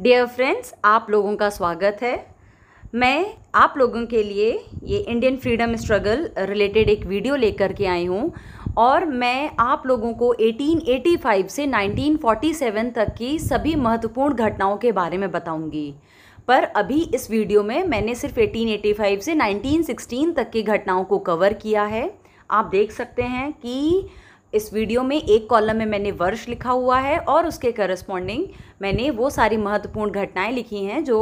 dear friends आप लोगों का स्वागत है मैं आप लोगों के लिए ये इंडियन फ्रीडम स्ट्रगल रिलेटेड एक वीडियो लेकर के आई हूँ और मैं आप लोगों को 1885 से 1947 तक की सभी महत्वपूर्ण घटनाओं के बारे में बताऊंगी पर अभी इस वीडियो में मैंने सिर्फ 1885 से 1916 तक की घटनाओं को कवर किया है आप देख सकते हैं कि इस वीडियो में एक कॉलम में मैंने वर्ष लिखा हुआ है और उसके करस्पॉन्डिंग मैंने वो सारी महत्वपूर्ण घटनाएं लिखी हैं जो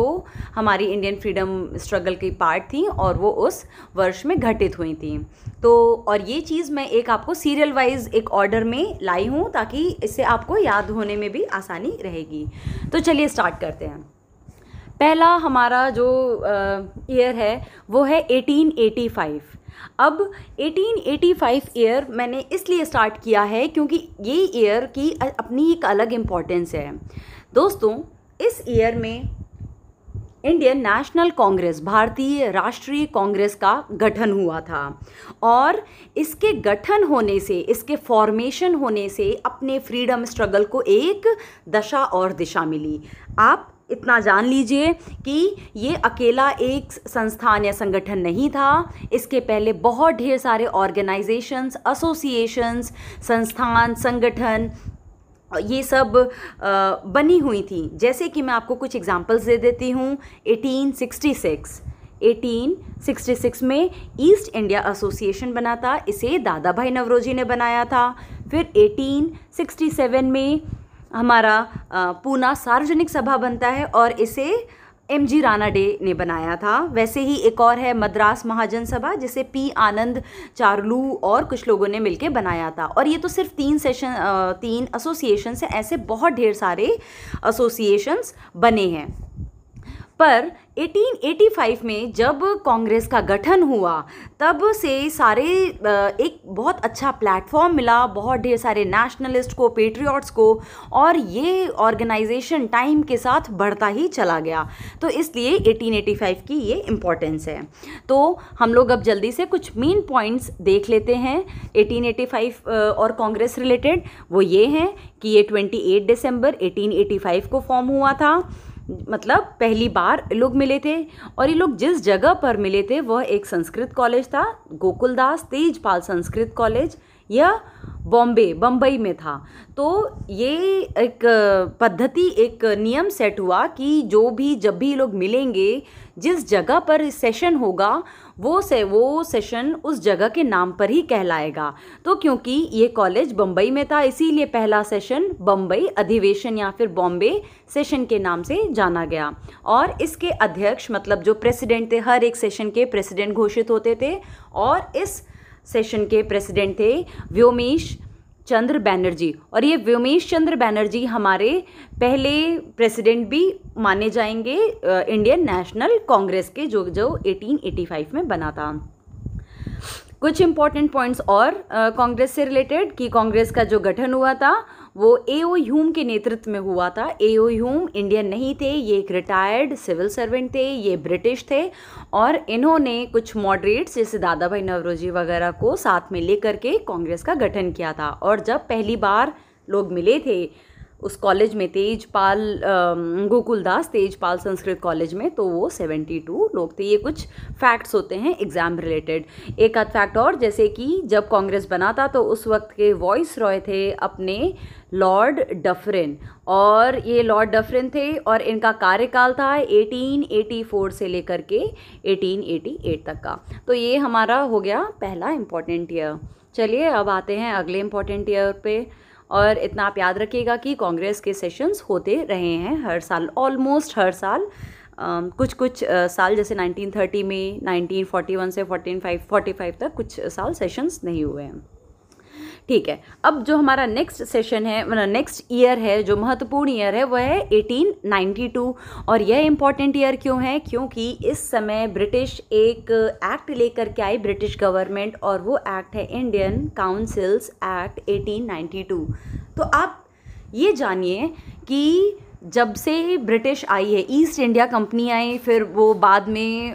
हमारी इंडियन फ्रीडम स्ट्रगल की पार्ट थी और वो उस वर्ष में घटित हुई थी तो और ये चीज़ मैं एक आपको सीरियल वाइज एक ऑर्डर में लाई हूँ ताकि इससे आपको याद होने में भी आसानी रहेगी तो चलिए स्टार्ट करते हैं पहला हमारा जो ईयर है वो है एटीन अब 1885 ईयर मैंने इसलिए स्टार्ट किया है क्योंकि ये ईयर की अपनी एक अलग इम्पॉर्टेंस है दोस्तों इस ईयर में इंडियन नेशनल कांग्रेस भारतीय राष्ट्रीय कांग्रेस का गठन हुआ था और इसके गठन होने से इसके फॉर्मेशन होने से अपने फ्रीडम स्ट्रगल को एक दशा और दिशा मिली आप इतना जान लीजिए कि ये अकेला एक संस्थान या संगठन नहीं था इसके पहले बहुत ढेर सारे ऑर्गेनाइजेशंस एसोसिएशंस संस्थान संगठन ये सब बनी हुई थी जैसे कि मैं आपको कुछ एग्जांपल्स दे देती हूँ 1866 1866 में ईस्ट इंडिया एसोसिएशन बना था इसे दादा भाई नवरोजी ने बनाया था फिर 1867 में हमारा पूना सार्वजनिक सभा बनता है और इसे एम जी राणा डे ने बनाया था वैसे ही एक और है मद्रास महाजन सभा जिसे पी आनंद चारलू और कुछ लोगों ने मिलकर बनाया था और ये तो सिर्फ तीन सेशन तीन एसोसिएशन से ऐसे बहुत ढेर सारे एसोसिएशंस बने हैं पर 1885 में जब कांग्रेस का गठन हुआ तब से सारे एक बहुत अच्छा प्लेटफॉर्म मिला बहुत ढेर सारे नेशनलिस्ट को पेट्रियाट्स को और ये ऑर्गेनाइजेशन टाइम के साथ बढ़ता ही चला गया तो इसलिए 1885 की ये इम्पोर्टेंस है तो हम लोग अब जल्दी से कुछ मेन पॉइंट्स देख लेते हैं 1885 और कांग्रेस रिलेटेड वो ये हैं कि ये 28 दिसंबर 1885 को फॉर्म हुआ था मतलब पहली बार लोग मिले थे और ये लोग जिस जगह पर मिले थे वह एक संस्कृत कॉलेज था गोकुलदास तेजपाल संस्कृत कॉलेज यह बॉम्बे बम्बई में था तो ये एक पद्धति एक नियम सेट हुआ कि जो भी जब भी लोग मिलेंगे जिस जगह पर सेशन होगा वो से वो सेशन उस जगह के नाम पर ही कहलाएगा तो क्योंकि ये कॉलेज बम्बई में था इसीलिए पहला सेशन बम्बई अधिवेशन या फिर बॉम्बे सेशन के नाम से जाना गया और इसके अध्यक्ष मतलब जो प्रेसिडेंट थे हर एक सेशन के प्रेसिडेंट घोषित होते थे और इस सेशन के प्रेसिडेंट थे व्योमेश चंद्र बैनर्जी और ये व्योमेश चंद्र बैनर्जी हमारे पहले प्रेसिडेंट भी माने जाएंगे इंडियन नेशनल कांग्रेस के जो जो 1885 में बना था कुछ इंपॉर्टेंट पॉइंट्स और कांग्रेस से रिलेटेड कि कांग्रेस का जो गठन हुआ था वो ए ओ ह्यूम के नेतृत्व में हुआ था ए ओ ह्यूम इंडियन नहीं थे ये एक रिटायर्ड सिविल सर्वेंट थे ये ब्रिटिश थे और इन्होंने कुछ मॉडरेट्स जैसे दादा भाई नवरोजी वगैरह को साथ में लेकर के कांग्रेस का गठन किया था और जब पहली बार लोग मिले थे उस कॉलेज में तेजपाल गोकुलदास तेजपाल संस्कृत कॉलेज में तो वो सेवेंटी टू लोग थे ये कुछ फैक्ट्स होते हैं एग्ज़ाम रिलेटेड एक आध फैक्ट और जैसे कि जब कांग्रेस बना था तो उस वक्त के वॉइस रॉय थे अपने लॉर्ड डफरिन और ये लॉर्ड डफरिन थे और इनका कार्यकाल था 1884 से लेकर के 1888 तक का तो ये हमारा हो गया पहला इम्पॉर्टेंट ईयर चलिए अब आते हैं अगले इम्पॉर्टेंट ईयर पे और इतना आप याद रखिएगा कि कांग्रेस के सेशंस होते रहे हैं हर साल ऑलमोस्ट हर साल कुछ कुछ साल जैसे 1930 में 1941 से 14 45 तक कुछ साल सेशंस नहीं हुए हैं ठीक है अब जो हमारा नेक्स्ट सेशन है नेक्स्ट मतलब ईयर है जो महत्वपूर्ण ईयर है वह है 1892 और यह इम्पॉर्टेंट ईयर क्यों है क्योंकि इस समय ब्रिटिश एक एक्ट लेकर के आई ब्रिटिश गवर्नमेंट और वो एक्ट है इंडियन काउंसिल्स एक्ट 1892 तो आप ये जानिए कि जब से ब्रिटिश आई है ईस्ट इंडिया कंपनी आई फिर वो बाद में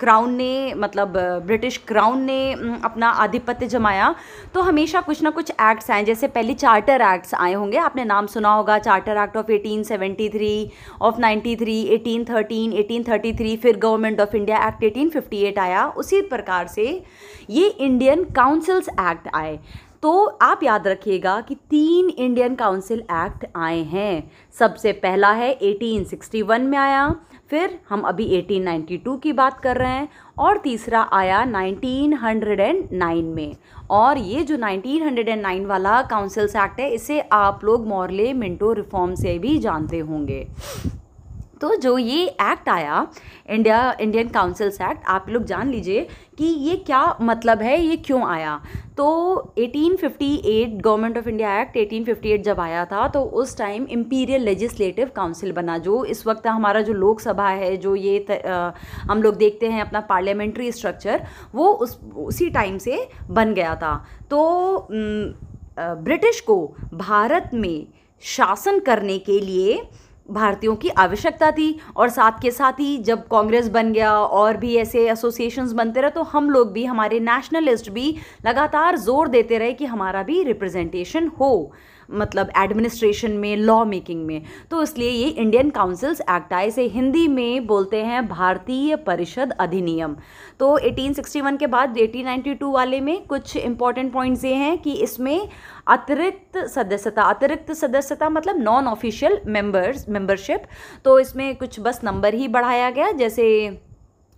क्राउन ने मतलब ब्रिटिश क्राउन ने अपना आधिपत्य जमाया तो हमेशा कुछ ना कुछ एक्ट्स आए जैसे पहले चार्टर एक्ट्स आए होंगे आपने नाम सुना होगा चार्टर एक्ट ऑफ 1873 ऑफ 93 1813 1833 फिर गवर्नमेंट ऑफ इंडिया एक्ट 1858 आया उसी प्रकार से ये इंडियन काउंसिल्स एक्ट आए तो आप याद रखिएगा कि तीन इंडियन काउंसिल एक्ट आए हैं सबसे पहला है 1861 में आया फिर हम अभी 1892 की बात कर रहे हैं और तीसरा आया 1909 में और ये जो 1909 वाला काउंसिल्स एक्ट है इसे आप लोग मॉर्ले मिंटो रिफॉर्म से भी जानते होंगे तो जो ये एक्ट आया इंडिया इंडियन काउंसिल्स एक्ट आप लोग जान लीजिए कि ये क्या मतलब है ये क्यों आया तो 1858 गवर्नमेंट ऑफ इंडिया एक्ट 1858 जब आया था तो उस टाइम इम्पीरियल लेजिस्लेटिव काउंसिल बना जो इस वक्त हमारा जो लोकसभा है जो ये त, आ, हम लोग देखते हैं अपना पार्लियामेंट्री स्ट्रक्चर वो उस उसी टाइम से बन गया था तो न, ब्रिटिश को भारत में शासन करने के लिए भारतीयों की आवश्यकता थी और साथ के साथ ही जब कांग्रेस बन गया और भी ऐसे एसोसिएशंस बनते रहे तो हम लोग भी हमारे नेशनलिस्ट भी लगातार जोर देते रहे कि हमारा भी रिप्रेजेंटेशन हो मतलब एडमिनिस्ट्रेशन में लॉ मेकिंग में तो इसलिए ये इंडियन काउंसिल्स एक्ट आए इसे हिंदी में बोलते हैं भारतीय परिषद अधिनियम तो 1861 के बाद 1892 वाले में कुछ इंपॉर्टेंट पॉइंट्स ये हैं कि इसमें अतिरिक्त सदस्यता अतिरिक्त सदस्यता मतलब नॉन ऑफिशियल मेंबर्स मेंबरशिप तो इसमें कुछ बस नंबर ही बढ़ाया गया जैसे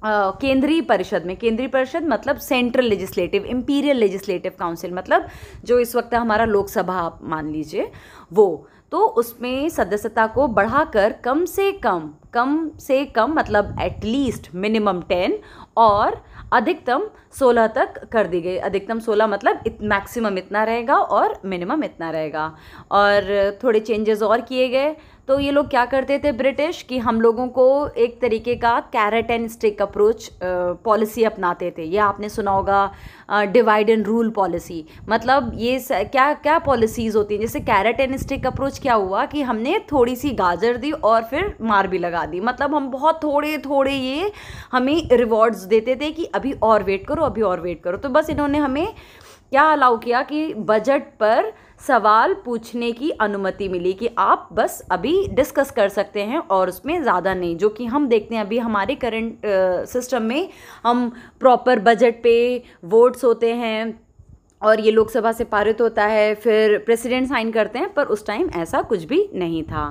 केंद्रीय परिषद में केंद्रीय परिषद मतलब central legislative imperial legislative council मतलब जो इस वक्त हमारा लोकसभा मान लीजिए वो तो उसमें सदस्यता को बढ़ाकर कम से कम कम से कम मतलब एटलीस्ट मिनिमम टेन और अधिकतम सोलह तक कर दी गई अधिकतम सोलह मतलब इत, मैक्सिमम इतना रहेगा और मिनिमम इतना रहेगा और थोड़े चेंजेस और किए गए तो ये लोग क्या करते थे ब्रिटिश कि हम लोगों को एक तरीके का carrot and stick approach policy अपनाते थे ये आपने सुना होगा डिवाइड एंड रूल पॉलिसी मतलब ये स, क्या क्या पॉलिसीज़ होती हैं जैसे कैरेट एंड स्टिक अप्रोच क्या हुआ कि हमने थोड़ी सी गाजर दी और फिर मार भी लगा दी मतलब हम बहुत थोड़े थोड़े ये हमें रिवॉर्ड्स देते थे कि अभी और वेट करो अभी और वेट करो तो बस इन्होंने हमें क्या अलाउ किया कि बजट पर सवाल पूछने की अनुमति मिली कि आप बस अभी डिस्कस कर सकते हैं और उसमें ज़्यादा नहीं जो कि हम देखते हैं अभी हमारे करंट सिस्टम में हम प्रॉपर बजट पे वोट्स होते हैं और ये लोकसभा से पारित होता है फिर प्रेसिडेंट साइन करते हैं पर उस टाइम ऐसा कुछ भी नहीं था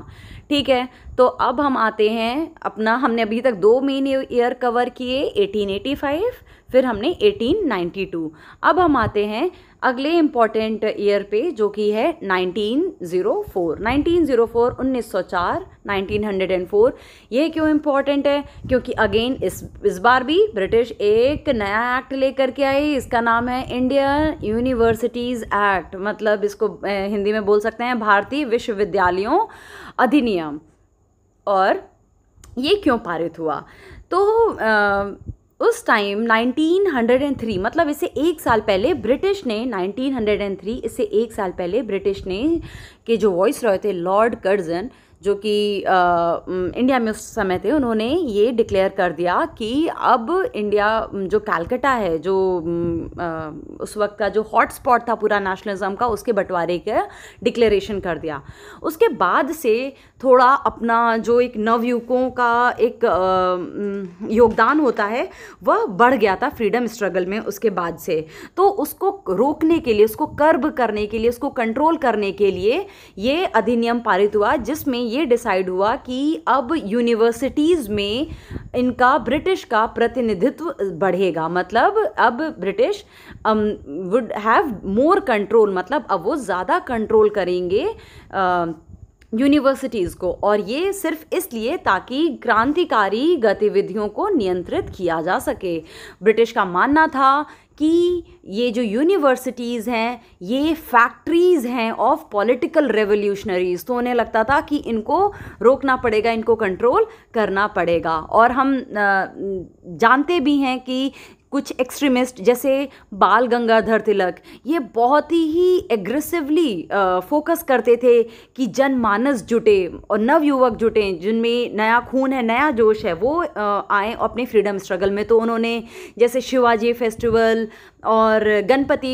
ठीक है तो अब हम आते हैं अपना हमने अभी तक दो मेन ईयर कवर किए 1885 फिर हमने 1892 अब हम आते हैं अगले इम्पॉर्टेंट ईयर पे जो कि है 1904 1904 1904 1904 ये क्यों इम्पॉर्टेंट है क्योंकि अगेन इस इस बार भी ब्रिटिश एक नया एक्ट लेकर के आई इसका नाम है इंडियन यूनिवर्सिटीज़ एक्ट मतलब इसको हिंदी में बोल सकते हैं भारतीय विश्वविद्यालयों अधिनियम और ये क्यों पारित हुआ तो आ, उस टाइम 1903 मतलब इसे एक साल पहले ब्रिटिश ने 1903 इससे एक साल पहले ब्रिटिश ने के जो वॉइस रॉय थे लॉर्ड कर्जन जो कि इंडिया में उस समय थे उन्होंने ये डिक्लेयर कर दिया कि अब इंडिया जो कैलकटा है जो उस वक्त का जो हॉट स्पॉट था पूरा नेशनलिज्म का उसके बंटवारे का डिक्लेरेशन कर दिया उसके बाद से थोड़ा अपना जो एक नवयुवकों का एक योगदान होता है वह बढ़ गया था फ्रीडम स्ट्रगल में उसके बाद से तो उसको रोकने के लिए उसको कर्ब करने के लिए उसको कंट्रोल करने के लिए ये अधिनियम पारित हुआ जिसमें ये डिसाइड हुआ कि अब यूनिवर्सिटीज़ में इनका ब्रिटिश का प्रतिनिधित्व बढ़ेगा मतलब अब British would have more control मतलब अब वो ज़्यादा कंट्रोल करेंगे यूनिवर्सिटीज़ को और ये सिर्फ इसलिए ताकि क्रांतिकारी गतिविधियों को नियंत्रित किया जा सके ब्रिटिश का मानना था कि ये जो यूनिवर्सिटीज़ हैं ये फैक्ट्रीज़ हैं ऑफ पॉलिटिकल रेवोल्यूशनरीज़ तो उन्हें लगता था कि इनको रोकना पड़ेगा इनको कंट्रोल करना पड़ेगा और हम जानते भी हैं कि कुछ एक्सट्रीमिस्ट जैसे बाल गंगाधर तिलक ये बहुत ही एग्रेसिवली फोकस करते थे कि जनमानस जुटे और नवयुवक जुटे जिनमें नया खून है नया जोश है वो आए अपने फ्रीडम स्ट्रगल में तो उन्होंने जैसे शिवाजी फेस्टिवल और गणपति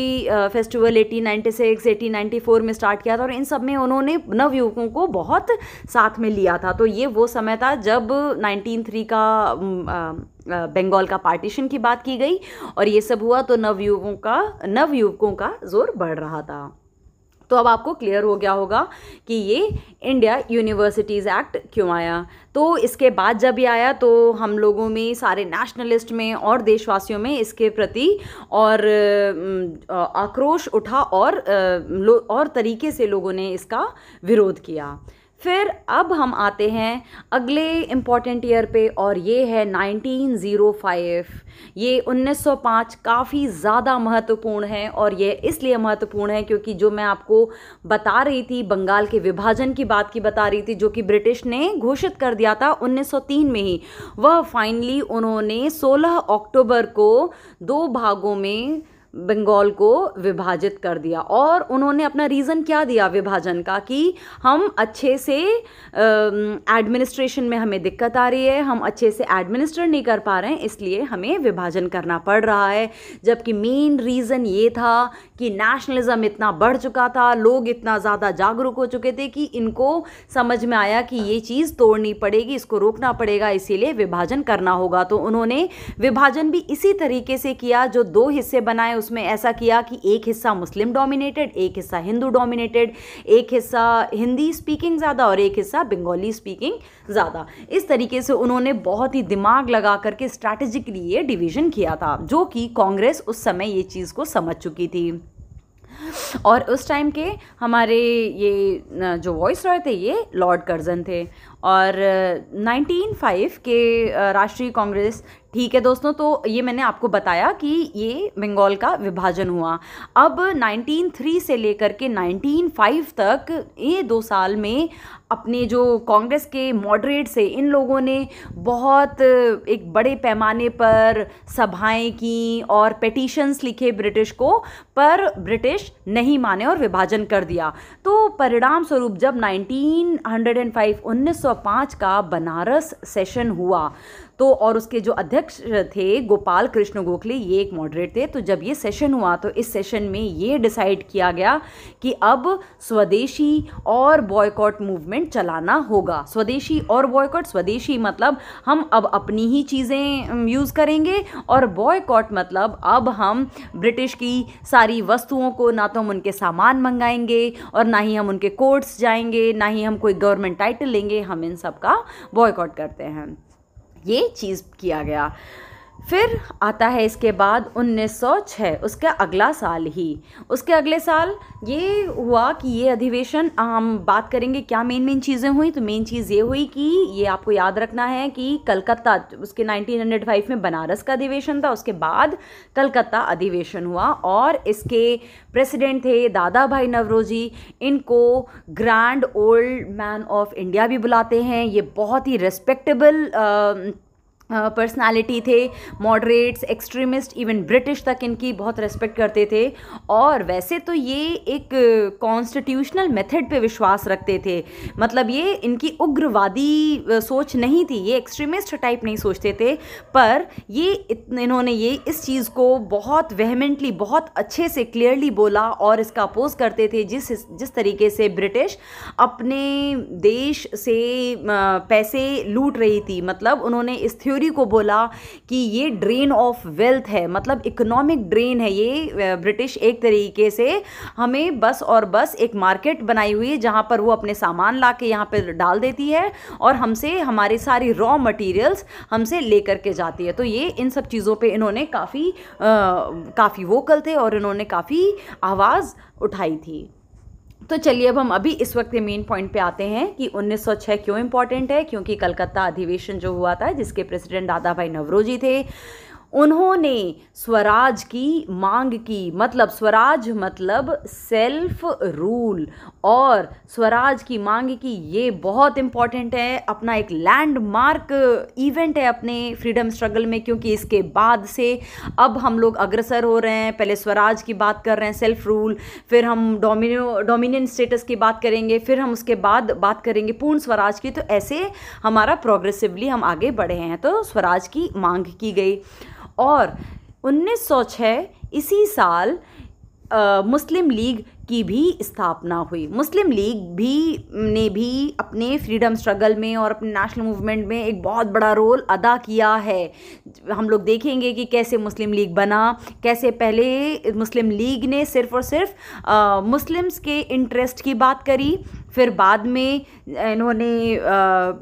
फेस्टिवल 1896 1894 में स्टार्ट किया था और इन सब में उन्होंने नवयुवकों को बहुत साथ में लिया था तो ये वो समय था जब 193 का बंगाल का पार्टीशन की बात की गई और ये सब हुआ तो नवयुवकों का नवयुवकों का जोर बढ़ रहा था तो अब आपको क्लियर हो गया होगा कि ये इंडिया यूनिवर्सिटीज़ एक्ट क्यों आया तो इसके बाद जब ये आया तो हम लोगों में सारे नेशनलिस्ट में और देशवासियों में इसके प्रति और आक्रोश उठा और और तरीके से लोगों ने इसका विरोध किया फिर अब हम आते हैं अगले इम्पॉर्टेंट ईयर पे और ये है 1905 ये 1905 काफ़ी ज़्यादा महत्वपूर्ण है और ये इसलिए महत्वपूर्ण है क्योंकि जो मैं आपको बता रही थी बंगाल के विभाजन की बात की बता रही थी जो कि ब्रिटिश ने घोषित कर दिया था 1903 में ही वह फाइनली उन्होंने 16 अक्टूबर को दो भागों में बंगाल को विभाजित कर दिया और उन्होंने अपना रीज़न क्या दिया विभाजन का कि हम अच्छे से एडमिनिस्ट्रेशन में हमें दिक्कत आ रही है हम अच्छे से एडमिनिस्टर नहीं कर पा रहे हैं इसलिए हमें विभाजन करना पड़ रहा है जबकि मेन रीज़न ये था कि नेशनलिज़म इतना बढ़ चुका था लोग इतना ज़्यादा जागरूक हो चुके थे कि इनको समझ में आया कि ये चीज़ तोड़नी पड़ेगी इसको रोकना पड़ेगा इसीलिए विभाजन करना होगा तो उन्होंने विभाजन भी इसी तरीके से किया जो दो हिस्से बनाए उस उसमें ऐसा किया कि एक हिस्सा मुस्लिम डोमिनेटेड एक हिस्सा हिंदू डोमिनेटेड एक हिस्सा हिंदी स्पीकिंग ज़्यादा और एक हिस्सा बंगाली स्पीकिंग ज़्यादा इस तरीके से उन्होंने बहुत ही दिमाग लगा करके स्ट्रैटेजिकली ये डिवीज़न किया था जो कि कांग्रेस उस समय ये चीज़ को समझ चुकी थी और उस टाइम के हमारे ये जो वॉइस रॉय थे ये लॉर्ड कर्जन थे और 195 के राष्ट्रीय कांग्रेस ठीक है दोस्तों तो ये मैंने आपको बताया कि ये बंगाल का विभाजन हुआ अब 193 से लेकर के 195 तक ये दो साल में अपने जो कांग्रेस के मॉडरेट से इन लोगों ने बहुत एक बड़े पैमाने पर सभाएं की और पेटिशन्स लिखे ब्रिटिश को पर ब्रिटिश नहीं माने और विभाजन कर दिया तो परिणाम स्वरूप जब 1905 19 1905 का बनारस सेशन हुआ तो और उसके जो अध्यक्ष थे गोपाल कृष्ण गोखले ये एक मॉडरेट थे तो जब ये सेशन हुआ तो इस सेशन में ये डिसाइड किया गया कि अब स्वदेशी और बॉयकॉट मूवमेंट चलाना होगा स्वदेशी और बॉयकॉट स्वदेशी मतलब हम अब अपनी ही चीज़ें यूज़ करेंगे और बॉयकॉट मतलब अब हम ब्रिटिश की सारी वस्तुओं को ना तो हम उनके सामान मंगाएंगे और ना ही हम उनके कोर्ट्स जाएंगे ना ही हम कोई गवर्नमेंट टाइटल लेंगे हम इन सब का बॉयकॉट करते हैं ये चीज़ किया गया फिर आता है इसके बाद 1906 उसका अगला साल ही उसके अगले साल ये हुआ कि ये अधिवेशन हम बात करेंगे क्या मेन मेन चीज़ें हुई तो मेन चीज़ ये हुई कि ये आपको याद रखना है कि कलकत्ता उसके 1905 में बनारस का अधिवेशन था उसके बाद कलकत्ता अधिवेशन हुआ और इसके प्रेसिडेंट थे दादा भाई नवरोजी इनको grand old man of India भी बुलाते हैं ये बहुत ही रेस्पेक्टेबल पर्सनालिटी थे मॉडरेट्स एक्सट्रीमिस्ट इवन ब्रिटिश तक इनकी बहुत रेस्पेक्ट करते थे और वैसे तो ये एक कॉन्स्टिट्यूशनल मेथड पे विश्वास रखते थे मतलब ये इनकी उग्रवादी सोच नहीं थी ये एक्सट्रीमिस्ट टाइप नहीं सोचते थे पर ये इन्होंने ये इस चीज़ को बहुत वहमेंटली बहुत अच्छे से क्लियरली बोला और इसका अपोज करते थे जिस जिस तरीके से ब्रिटिश अपने देश से पैसे लूट रही थी मतलब उन्होंने इस थ्योरी थ्योरी को बोला कि ये ड्रेन ऑफ वेल्थ है मतलब इकोनॉमिक ड्रेन है ये ब्रिटिश एक तरीके से हमें बस और बस एक मार्केट बनाई हुई है जहाँ पर वो अपने सामान ला के यहाँ पर डाल देती है और हमसे हमारे सारी रॉ मटेरियल्स हमसे ले के जाती है तो ये इन सब चीज़ों पे इन्होंने काफ़ी काफ़ी वोकल थे और इन्होंने काफ़ी आवाज़ उठाई थी तो चलिए अब हम अभी इस वक्त के मेन पॉइंट पे आते हैं कि 1906 क्यों इम्पॉर्टेंट है क्योंकि कलकत्ता अधिवेशन जो हुआ था जिसके प्रेसिडेंट दादा भाई नवरोजी थे उन्होंने स्वराज की मांग की मतलब स्वराज मतलब सेल्फ रूल और स्वराज की मांग की ये बहुत इम्पॉर्टेंट है अपना एक लैंडमार्क इवेंट है अपने फ्रीडम स्ट्रगल में क्योंकि इसके बाद से अब हम लोग अग्रसर हो रहे हैं पहले स्वराज की बात कर रहे हैं सेल्फ रूल फिर हम डोमिनो डोमिनियन स्टेटस की बात करेंगे फिर हम उसके बाद बात करेंगे पूर्ण स्वराज की तो ऐसे हमारा प्रोग्रेसिवली हम आगे बढ़े हैं तो स्वराज की मांग की गई और 1906 इसी साल आ, मुस्लिम लीग की भी स्थापना हुई मुस्लिम लीग भी ने भी अपने फ्रीडम स्ट्रगल में और अपने नेशनल मूवमेंट में एक बहुत बड़ा रोल अदा किया है हम लोग देखेंगे कि कैसे मुस्लिम लीग बना कैसे पहले मुस्लिम लीग ने सिर्फ और सिर्फ मुस्लिम्स के इंटरेस्ट की बात करी फिर बाद में इन्होंने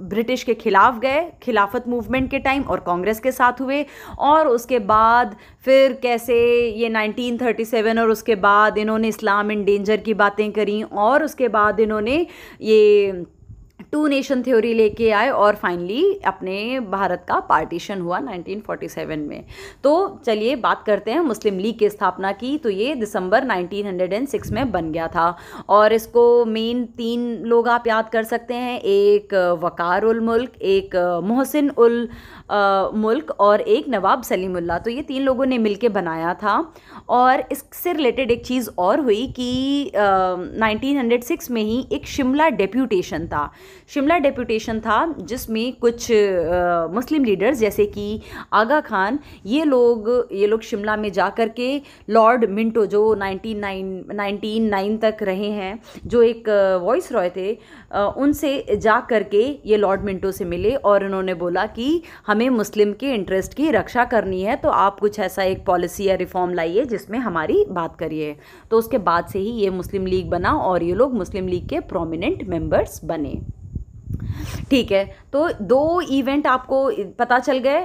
ब्रिटिश के ख़िलाफ़ गए खिलाफत मूवमेंट के टाइम और कांग्रेस के साथ हुए और उसके बाद फिर कैसे ये 1937 और उसके बाद इन्होंने इस्लाम इन डेंजर की बातें करी और उसके बाद इन्होंने ये टू नेशन थ्योरी लेके आए और फाइनली अपने भारत का पार्टीशन हुआ 1947 में तो चलिए बात करते हैं मुस्लिम लीग की स्थापना की तो ये दिसंबर 1906 में बन गया था और इसको मेन तीन लोग आप याद कर सकते हैं एक वकार उल मुल्क एक मोहसिन उल मुल्क और एक नवाब सलीमुल्ला तो ये तीन लोगों ने मिलके बनाया था और इससे रिलेटेड एक चीज़ और हुई कि नाइनटीन 1906 में ही एक शिमला डेप्यूटेशन था शिमला डेप्यूटेशन था जिसमें कुछ आ, मुस्लिम लीडर्स जैसे कि आगा खान ये लोग ये लोग शिमला में जा कर के लॉर्ड मिंटो जो नाइनटीन नाइन तक रहे हैं जो एक वॉइस रॉय थे उनसे जा करके ये लॉर्ड मिंटो से मिले और उन्होंने बोला कि हमें मुस्लिम के इंटरेस्ट की रक्षा करनी है तो आप कुछ ऐसा एक पॉलिसी या रिफॉर्म लाइए जिसमें हमारी बात करिए तो उसके बाद से ही ये मुस्लिम लीग बना और ये लोग मुस्लिम लीग के प्रोमिनेंट मेंबर्स बने ठीक है तो दो इवेंट आपको पता चल गए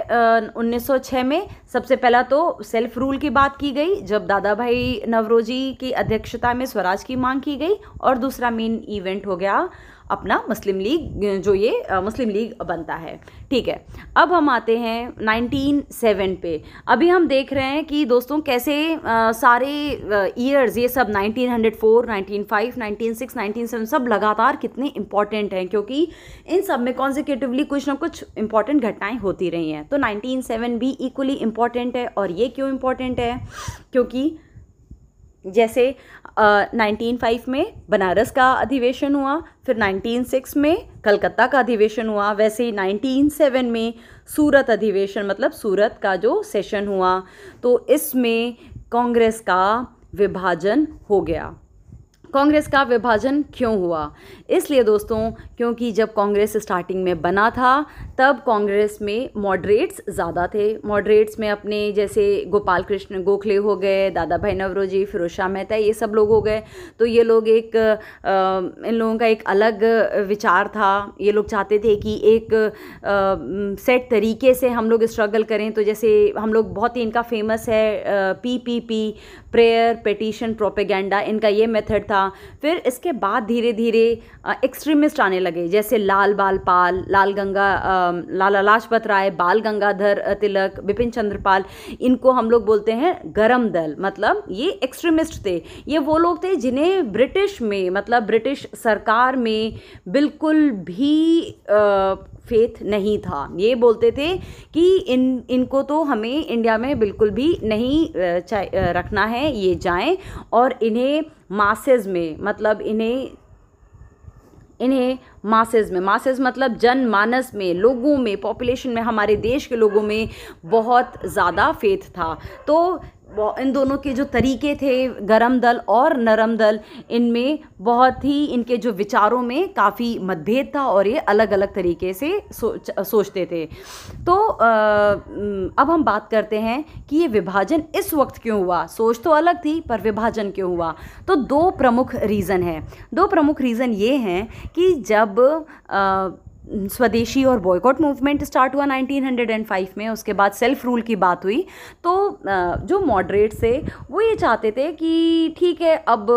उन्नीस में सबसे पहला तो सेल्फ रूल की बात की गई जब दादा भाई नवरोजी की अध्यक्षता में स्वराज की मांग की गई और दूसरा मेन इवेंट हो गया अपना मुस्लिम लीग जो ये मुस्लिम लीग बनता है ठीक है अब हम आते हैं 197 पे अभी हम देख रहे हैं कि दोस्तों कैसे आ, सारे ईयर्स ये सब 1904, 1905, 1906, सेवन सब लगातार कितने इंपॉर्टेंट हैं क्योंकि इन सब में कॉन्जिकेटिवली कुछ ना कुछ इंपॉर्टेंट घटनाएं होती रही हैं तो 197 भी इक्वली इम्पॉर्टेंट है और ये क्यों इम्पॉर्टेंट है क्योंकि जैसे नाइनटीन फाइव में बनारस का अधिवेशन हुआ फिर नाइनटीन सिक्स में कलकत्ता का अधिवेशन हुआ वैसे ही नाइनटीन सेवन में सूरत अधिवेशन मतलब सूरत का जो सेशन हुआ तो इसमें कांग्रेस का विभाजन हो गया कांग्रेस का विभाजन क्यों हुआ इसलिए दोस्तों क्योंकि जब कांग्रेस स्टार्टिंग में बना था तब कांग्रेस में मॉडरेट्स ज़्यादा थे मॉडरेट्स में अपने जैसे गोपाल कृष्ण गोखले हो गए दादा भाई नवरोजी फिरोज शाह मेहता ये सब लोग हो गए तो ये लोग एक इन लोगों का एक अलग विचार था ये लोग चाहते थे कि एक सेट तरीके से हम लोग स्ट्रगल करें तो जैसे हम लोग बहुत ही इनका फेमस है P P P prayer petition propaganda इनका ये मेथड था था फिर इसके बाद धीरे धीरे एक्सट्रीमिस्ट आने लगे जैसे लाल बाल पाल लाल गंगा लाला लाजपत राय बाल गंगाधर तिलक बिपिन चंद्र पाल इनको हम लोग बोलते हैं गरम दल मतलब ये एक्सट्रीमिस्ट थे ये वो लोग थे जिन्हें ब्रिटिश में मतलब ब्रिटिश सरकार में बिल्कुल भी आ, फेथ नहीं था ये बोलते थे कि इन इनको तो हमें इंडिया में बिल्कुल भी नहीं रखना है ये जाएं और इन्हें मासेज में मतलब इन्हें इन्हें मासेज में मासेज मतलब जनमानस में लोगों में पॉपुलेशन में हमारे देश के लोगों में बहुत ज़्यादा फेथ था तो इन दोनों के जो तरीके थे गरम दल और नरम दल इनमें बहुत ही इनके जो विचारों में काफ़ी मतभेद था और ये अलग अलग तरीके से सोच सोचते थे तो अब हम बात करते हैं कि ये विभाजन इस वक्त क्यों हुआ सोच तो अलग थी पर विभाजन क्यों हुआ तो दो प्रमुख रीज़न है दो प्रमुख रीज़न ये हैं कि जब आ, स्वदेशी और बॉयकॉट मूवमेंट स्टार्ट हुआ 1905 में उसके बाद सेल्फ रूल की बात हुई तो जो मॉडरेट से वो ये चाहते थे कि ठीक है अब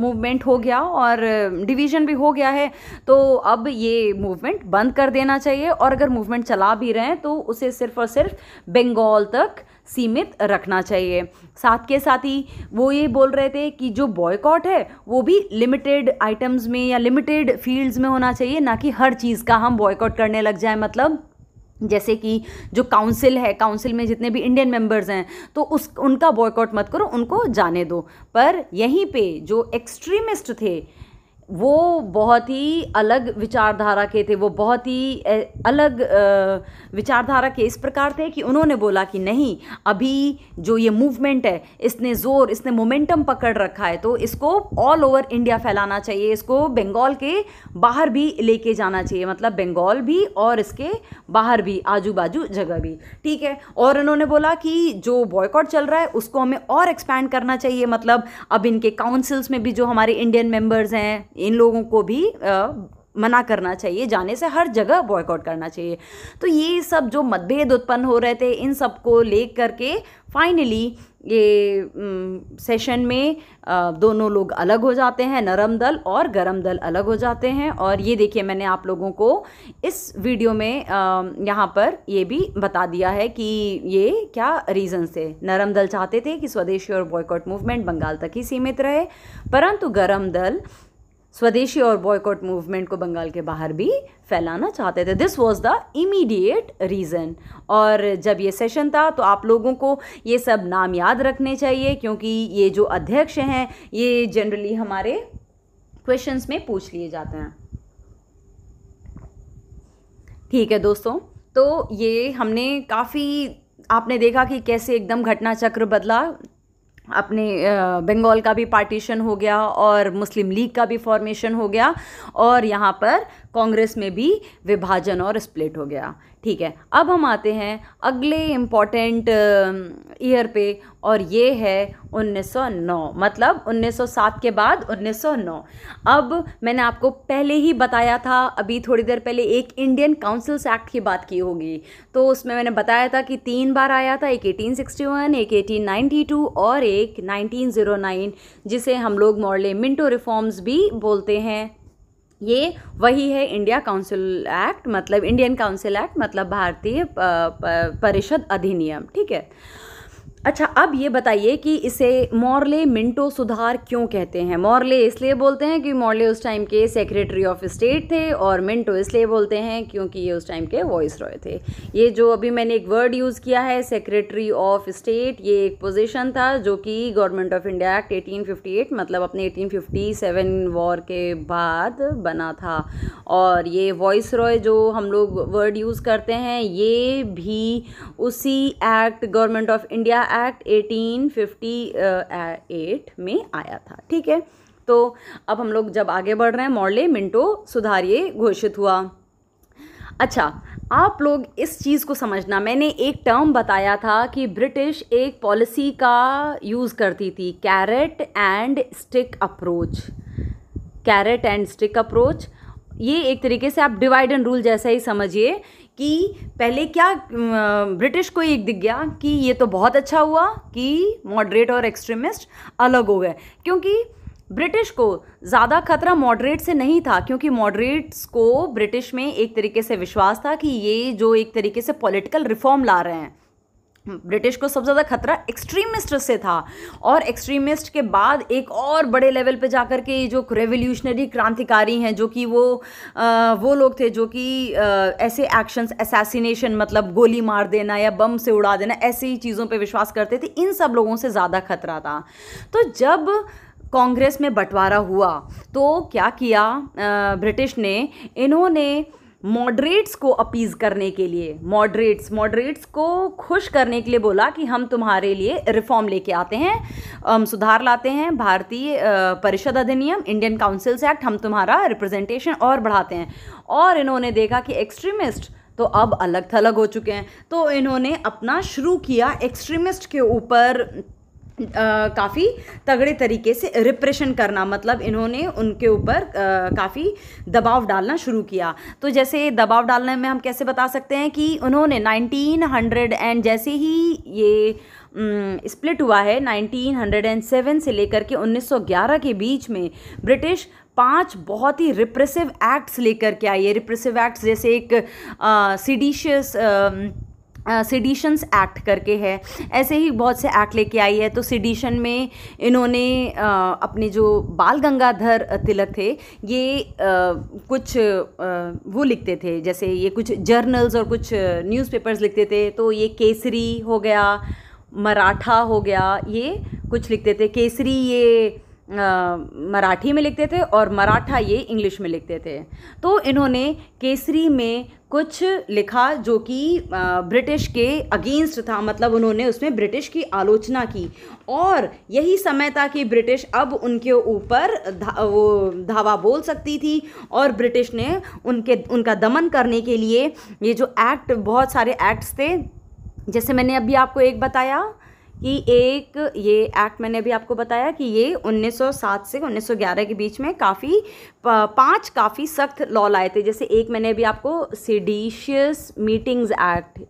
मूवमेंट uh, हो गया और डिवीज़न भी हो गया है तो अब ये मूवमेंट बंद कर देना चाहिए और अगर मूवमेंट चला भी रहे हैं तो उसे सिर्फ और सिर्फ बंगाल तक सीमित रखना चाहिए साथ के साथ ही वो ये बोल रहे थे कि जो बॉयकॉट है वो भी लिमिटेड आइटम्स में या लिमिटेड फील्ड्स में होना चाहिए ना कि हर चीज़ का हम बॉयकॉट करने लग जाए मतलब जैसे कि जो काउंसिल है काउंसिल में जितने भी इंडियन मेंबर्स हैं तो उस उनका बॉयकॉट मत करो उनको जाने दो पर यहीं पे जो एक्सट्रीमिस्ट थे वो बहुत ही अलग विचारधारा के थे वो बहुत ही अलग विचारधारा के इस प्रकार थे कि उन्होंने बोला कि नहीं अभी जो ये मूवमेंट है इसने ज़ोर इसने मोमेंटम पकड़ रखा है तो इसको ऑल ओवर इंडिया फैलाना चाहिए इसको बंगाल के बाहर भी लेके जाना चाहिए मतलब बंगाल भी और इसके बाहर भी आजू बाजू जगह भी ठीक है और उन्होंने बोला कि जो बॉयकॉट चल रहा है उसको हमें और एक्सपैंड करना चाहिए मतलब अब इनके काउंसिल्स में भी जो हमारे इंडियन मेम्बर्स हैं इन लोगों को भी आ, मना करना चाहिए जाने से हर जगह बॉयकॉट करना चाहिए तो ये सब जो मतभेद उत्पन्न हो रहे थे इन सब को ले करके फाइनली ये सेशन में दोनों लोग अलग हो जाते हैं नरम दल और गरम दल अलग हो जाते हैं और ये देखिए मैंने आप लोगों को इस वीडियो में यहाँ पर ये भी बता दिया है कि ये क्या रीज़न थे नरम दल चाहते थे कि स्वदेशी और बॉयकॉट मूवमेंट बंगाल तक ही सीमित रहे परंतु गरम दल स्वदेशी और बॉयकॉट मूवमेंट को बंगाल के बाहर भी फैलाना चाहते थे this was the immediate reason और जब ये सेशन था तो आप लोगों को ये सब नाम याद रखने चाहिए क्योंकि ये जो अध्यक्ष हैं ये जनरली हमारे क्वेश्चंस में पूछ लिए जाते हैं ठीक है दोस्तों तो ये हमने काफ़ी आपने देखा कि कैसे एकदम घटना चक्र बदला अपने बंगाल का भी पार्टीशन हो गया और मुस्लिम लीग का भी फॉर्मेशन हो गया और यहाँ पर कांग्रेस में भी विभाजन और स्प्लिट हो गया ठीक है अब हम आते हैं अगले इम्पॉर्टेंट ईयर पे और ये है 1909 मतलब 1907 के बाद 1909 अब मैंने आपको पहले ही बताया था अभी थोड़ी देर पहले एक इंडियन काउंसिल्स एक्ट की बात की होगी तो उसमें मैंने बताया था कि तीन बार आया था एक 1861 एक 1892 और एक 1909 जिसे हम लोग मॉडले मिंटो रिफॉर्म्स भी बोलते हैं ये वही है इंडिया काउंसिल एक्ट मतलब इंडियन काउंसिल एक्ट मतलब भारतीय परिषद अधिनियम ठीक है अच्छा अब ये बताइए कि इसे मॉर्ले मिंटो सुधार क्यों कहते हैं मॉर्ले इसलिए बोलते हैं कि मॉर्ले उस टाइम के सेक्रेटरी ऑफ स्टेट थे और मिंटो इसलिए बोलते हैं क्योंकि ये उस टाइम के वॉइस रॉय थे ये जो अभी मैंने एक वर्ड यूज़ किया है सेक्रेटरी ऑफ स्टेट ये एक पोजीशन था जो कि government of India act eighteen मतलब अपने एटीन वॉर के बाद बना था और ये वॉइस रॉय जो हम लोग वर्ड यूज़ करते हैं ये भी उसी act government of India act 1858 में आया था ठीक है तो अब हम लोग जब आगे बढ़ रहे हैं मॉडले मिंटो सुधारिए घोषित हुआ अच्छा आप लोग इस चीज़ को समझना मैंने एक टर्म बताया था कि ब्रिटिश एक पॉलिसी का यूज़ करती थी carrot and stick approach carrot and stick approach ये एक तरीके से आप डिवाइड एंड रूल जैसा ही समझिए कि पहले क्या ब्रिटिश को एक दिख गया कि ये तो बहुत अच्छा हुआ कि मॉडरेट और एक्सट्रीमिस्ट अलग हो गए क्योंकि ब्रिटिश को ज़्यादा खतरा मॉडरेट से नहीं था क्योंकि मॉडरेट्स को ब्रिटिश में एक तरीके से विश्वास था कि ये जो एक तरीके से पॉलिटिकल रिफॉर्म ला रहे हैं ब्रिटिश को सबसे ज़्यादा खतरा एक्सट्रीमिस्ट से था और एक्सट्रीमिस्ट के बाद एक और बड़े लेवल पे जाकर के ये जो रेवोल्यूशनरी क्रांतिकारी हैं जो कि वो आ, वो लोग थे जो कि ऐसे एक्शंस असैसिनेशन मतलब गोली मार देना या बम से उड़ा देना ऐसी ही चीज़ों पे विश्वास करते थे इन सब लोगों से ज़्यादा खतरा था तो जब कांग्रेस में बंटवारा हुआ तो क्या किया ब्रिटिश ने इन्होंने मॉडरेट्स को अपीज़ करने के लिए मॉडरेट्स मॉडरेट्स को खुश करने के लिए बोला कि हम तुम्हारे लिए रिफॉर्म लेके आते हैं हम सुधार लाते हैं भारतीय परिषद अधिनियम इंडियन काउंसिल्स एक्ट हम तुम्हारा रिप्रेजेंटेशन और बढ़ाते हैं और इन्होंने देखा कि एक्सट्रीमिस्ट तो अब अलग थलग हो चुके हैं तो इन्होंने अपना शुरू किया एक्सट्रीमिस्ट के ऊपर काफ़ी तगड़े तरीके से रिप्रेशन करना मतलब इन्होंने उनके ऊपर काफ़ी दबाव डालना शुरू किया तो जैसे दबाव डालने में हम कैसे बता सकते हैं कि उन्होंने 1900 एंड जैसे ही ये स्प्लिट हुआ है 1907 से लेकर के 1911 के बीच में ब्रिटिश पांच बहुत ही रिप्रेसिव एक्ट्स लेकर के आई है रिप्रेसिव एक्ट्स जैसे एक सीडिशियस सिडिशंस uh, एक्ट करके है ऐसे ही बहुत से एक्ट लेके आई है तो सिडिशन में इन्होंने uh, अपने जो बाल गंगाधर तिलक थे ये uh, कुछ वो लिखते थे जैसे ये कुछ जर्नल्स और कुछ न्यूज़पेपर्स लिखते थे तो ये केसरी हो गया मराठा हो गया ये कुछ लिखते थे केसरी ये मराठी में लिखते थे और मराठा ये इंग्लिश में लिखते थे तो इन्होंने केसरी में कुछ लिखा जो कि ब्रिटिश के अगेंस्ट था मतलब उन्होंने उसमें ब्रिटिश की आलोचना की और यही समय था कि ब्रिटिश अब उनके ऊपर धा, वो धावा बोल सकती थी और ब्रिटिश ने उनके उनका दमन करने के लिए ये जो एक्ट बहुत सारे एक्ट्स थे जैसे मैंने अभी आपको एक बताया कि एक ये एक्ट मैंने भी आपको बताया कि ये 1907 से 1911 के बीच में काफ़ी पांच काफ़ी सख्त लॉ लाए थे जैसे एक मैंने अभी आपको सिडिशियस मीटिंग्स एक्ट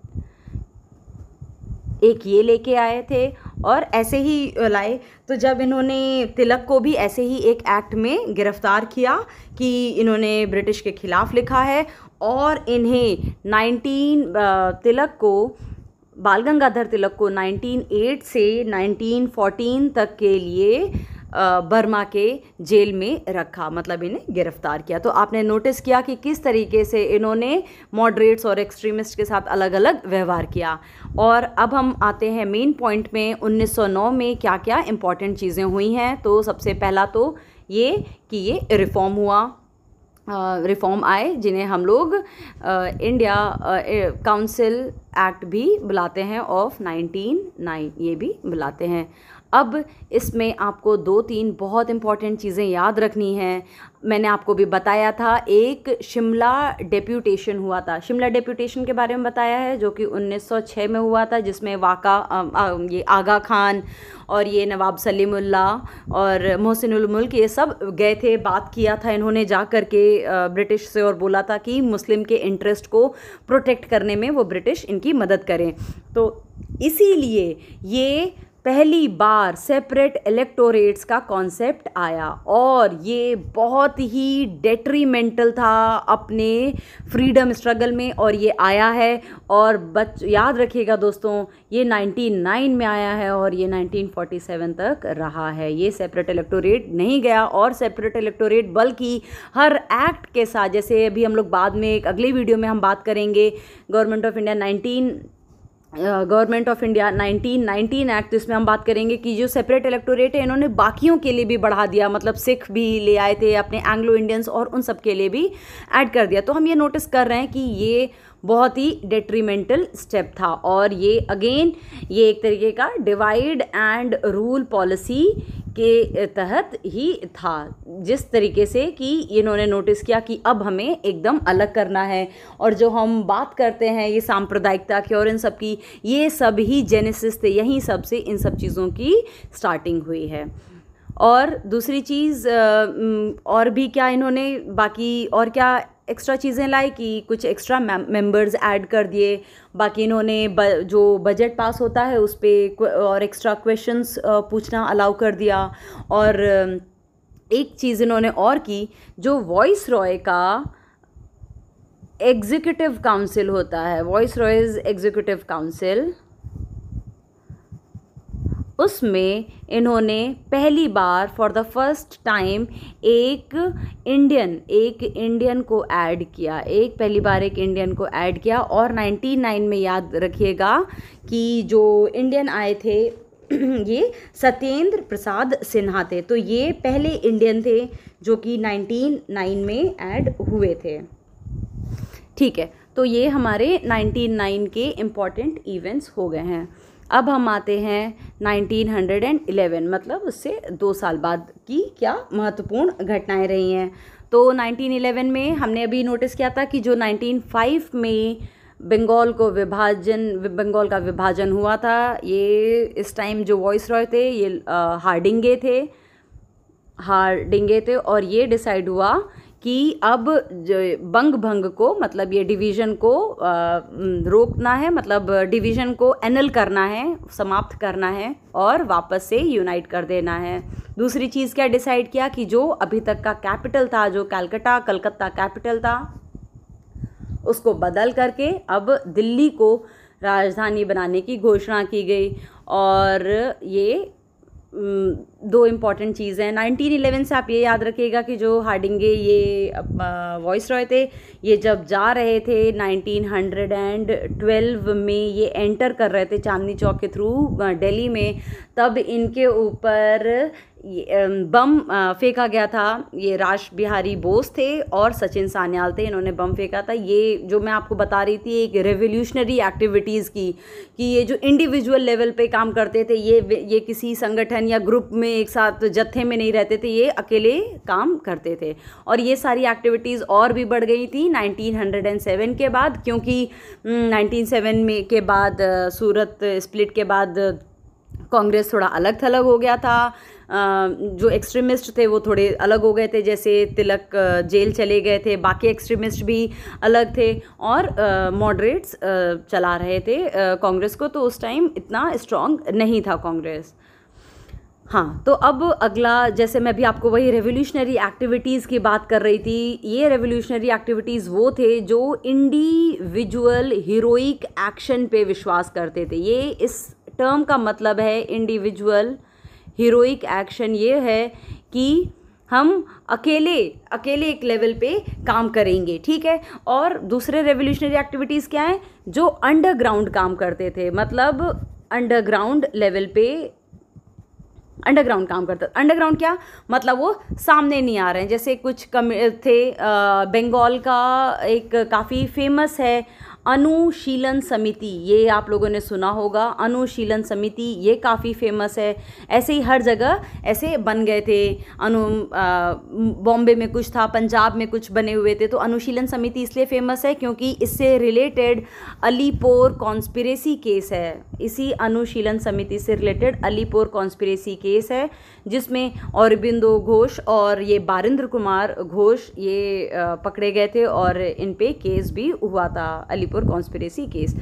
एक ये लेके आए थे और ऐसे ही लाए तो जब इन्होंने तिलक को भी ऐसे ही एक एक्ट में गिरफ्तार किया कि इन्होंने ब्रिटिश के ख़िलाफ़ लिखा है और इन्हें 19 तिलक को बाल गंगाधर तिलक को 198 से 1914 तक के लिए बर्मा के जेल में रखा मतलब इन्हें गिरफ्तार किया तो आपने नोटिस किया कि किस तरीके से इन्होंने मॉडरेट्स और एक्सट्रीमिस्ट के साथ अलग अलग व्यवहार किया और अब हम आते हैं मेन पॉइंट में 1909 में क्या क्या इम्पॉर्टेंट चीज़ें हुई हैं तो सबसे पहला तो ये कि ये रिफॉर्म हुआ रिफॉर्म आए जिन्हें हम लोग इंडिया काउंसिल एक्ट भी बुलाते हैं ऑफ नाइनटीन नाइन ये भी बुलाते हैं अब इसमें आपको दो तीन बहुत इंपॉर्टेंट चीज़ें याद रखनी हैं मैंने आपको भी बताया था एक शिमला डेप्यूटेशन हुआ था शिमला डेप्यूटेशन के बारे में बताया है जो कि 1906 में हुआ था जिसमें वाका आ, आ, ये आगा खान और ये नवाब सलीमुल्ला और मोहसिन मुल्क ये सब गए थे बात किया था इन्होंने जा कर के ब्रिटिश से और बोला था कि मुस्लिम के इंटरेस्ट को प्रोटेक्ट करने में वो ब्रिटिश इनकी मदद करें तो इसीलिए ये पहली बार सेपरेट इलेक्टोरेट्स का कॉन्सेप्ट आया और ये बहुत ही डेट्रीमेंटल था अपने फ्रीडम स्ट्रगल में और ये आया है और बच याद रखिएगा दोस्तों ये 99 में आया है और ये 1947 तक रहा है ये सेपरेट इलेक्टोरेट नहीं गया और सेपरेट इलेक्टोरेट बल्कि हर एक्ट के साथ जैसे अभी हम लोग बाद में एक अगले वीडियो में हम बात करेंगे government of India nineteen government of India 1919 act इसमें हम बात करेंगे कि जो सेपरेट इलेक्टोरेट है इन्होंने बाकियों के लिए भी बढ़ा दिया मतलब सिख भी ले आए थे अपने एंग्लो इंडियंस और उन सब के लिए भी ऐड कर दिया तो हम ये नोटिस कर रहे हैं कि ये बहुत ही डेट्रीमेंटल स्टेप था और ये अगेन ये एक तरीके का डिवाइड एंड रूल पॉलिसी के तहत ही था जिस तरीके से कि इन्होंने नोटिस किया कि अब हमें एकदम अलग करना है और जो हम बात करते हैं ये सांप्रदायिकता की और इन सब की ये सब ही जेनेसिस थे यहीं सब से इन सब चीज़ों की स्टार्टिंग हुई है और दूसरी चीज़ और भी क्या इन्होंने बाकी और क्या एक्स्ट्रा चीज़ें लाई कि कुछ एक्स्ट्रा मेंबर्स ऐड कर दिए बाकी इन्होंने ब, जो बजट पास होता है उस पर और एक्स्ट्रा क्वेश्चंस पूछना अलाउ कर दिया और एक चीज़ इन्होंने और की जो वॉइस रॉय का एग्जीक्यूटिव काउंसिल होता है वॉइस रॉयज़ एग्जीक्यूटिव काउंसिल उसमें इन्होंने पहली बार फॉर द फर्स्ट टाइम एक इंडियन एक इंडियन को ऐड किया एक पहली बार एक इंडियन को ऐड किया और 99 में याद रखिएगा कि जो इंडियन आए थे ये सत्येंद्र प्रसाद सिन्हा थे तो ये पहले इंडियन थे जो कि 99 में ऐड हुए थे ठीक है तो ये हमारे 99 के इम्पॉर्टेंट इवेंट्स हो गए हैं अब हम आते हैं 1911 मतलब उससे दो साल बाद की क्या महत्वपूर्ण घटनाएं रही हैं तो 1911 में हमने अभी नोटिस किया था कि जो 1905 में बंगाल को विभाजन बंगाल का विभाजन हुआ था ये इस टाइम जो वॉइस रॉय थे ये हार्डिंगे थे हार्डिंगे थे और ये डिसाइड हुआ कि अब बंग भंग को मतलब ये डिवीज़न को रोकना है मतलब डिवीज़न को एनल करना है समाप्त करना है और वापस से यूनाइट कर देना है दूसरी चीज़ क्या डिसाइड किया कि जो अभी तक का कैपिटल था जो कैलकटा कलकत्ता कैपिटल था उसको बदल करके अब दिल्ली को राजधानी बनाने की घोषणा की गई और ये दो इम्पॉर्टेंट चीज़ें हैं नाइनटीन इलेवन से आप ये याद रखिएगा कि जो हार्डिंगे ये वॉइस रॉय थे ये जब जा रहे थे नाइनटीन हंड्रेड एंड ट्वेल्व में ये एंटर कर रहे थे चांदनी चौक के थ्रू दिल्ली में तब इनके ऊपर बम फेंका गया था ये राज बिहारी बोस थे और सचिन सान्याल थे इन्होंने बम फेंका था ये जो मैं आपको बता रही थी एक रेवोल्यूशनरी एक्टिविटीज़ की कि ये जो इंडिविजुअल लेवल पे काम करते थे ये ये किसी संगठन या ग्रुप में एक साथ जत्थे में नहीं रहते थे ये अकेले काम करते थे और ये सारी एक्टिविटीज़ और भी बढ़ गई थी नाइनटीन के बाद क्योंकि नाइनटीन में के बाद सूरत स्प्लिट के बाद कांग्रेस थोड़ा अलग थलग हो गया था जो एक्सट्रीमिस्ट थे वो थोड़े अलग हो गए थे जैसे तिलक जेल चले गए थे बाकी एक्सट्रीमिस्ट भी अलग थे और मॉडरेट्स चला रहे थे कांग्रेस को तो उस टाइम इतना स्ट्रांग नहीं था कांग्रेस हाँ तो अब अगला जैसे मैं भी आपको वही रेवोल्यूशनरी एक्टिविटीज़ की बात कर रही थी ये रेवोल्यूशनरी एक्टिविटीज़ वो थे जो इंडिविजुअल हीरोइक एक्शन पे विश्वास करते थे ये इस टर्म का मतलब है इंडिविजुअल हीरोइक एक्शन ये है कि हम अकेले अकेले एक लेवल पे काम करेंगे ठीक है और दूसरे रेवोल्यूशनरी एक्टिविटीज़ क्या हैं जो अंडरग्राउंड काम करते थे मतलब अंडरग्राउंड लेवल पे अंडरग्राउंड काम करता था अंडरग्राउंड क्या मतलब वो सामने नहीं आ रहे हैं जैसे कुछ कम थे बंगाल का एक काफ़ी फेमस है अनुशीलन समिति ये आप लोगों ने सुना होगा अनुशीलन समिति ये काफ़ी फेमस है ऐसे ही हर जगह ऐसे बन गए थे अनु बॉम्बे में कुछ था पंजाब में कुछ बने हुए थे तो अनुशीलन समिति इसलिए फेमस है क्योंकि इससे रिलेटेड अलीपोर कॉन्स्पिरेसी केस है इसी अनुशीलन समिति से रिलेटेड अलीपोर कॉन्स्पिरेसी केस है जिसमें औरबिंदो घोष और ये बारिंद्र कुमार घोष ये पकड़े गए थे और इन पर केस भी हुआ था अलीपुर जयपुर कॉन्स्परेसी केस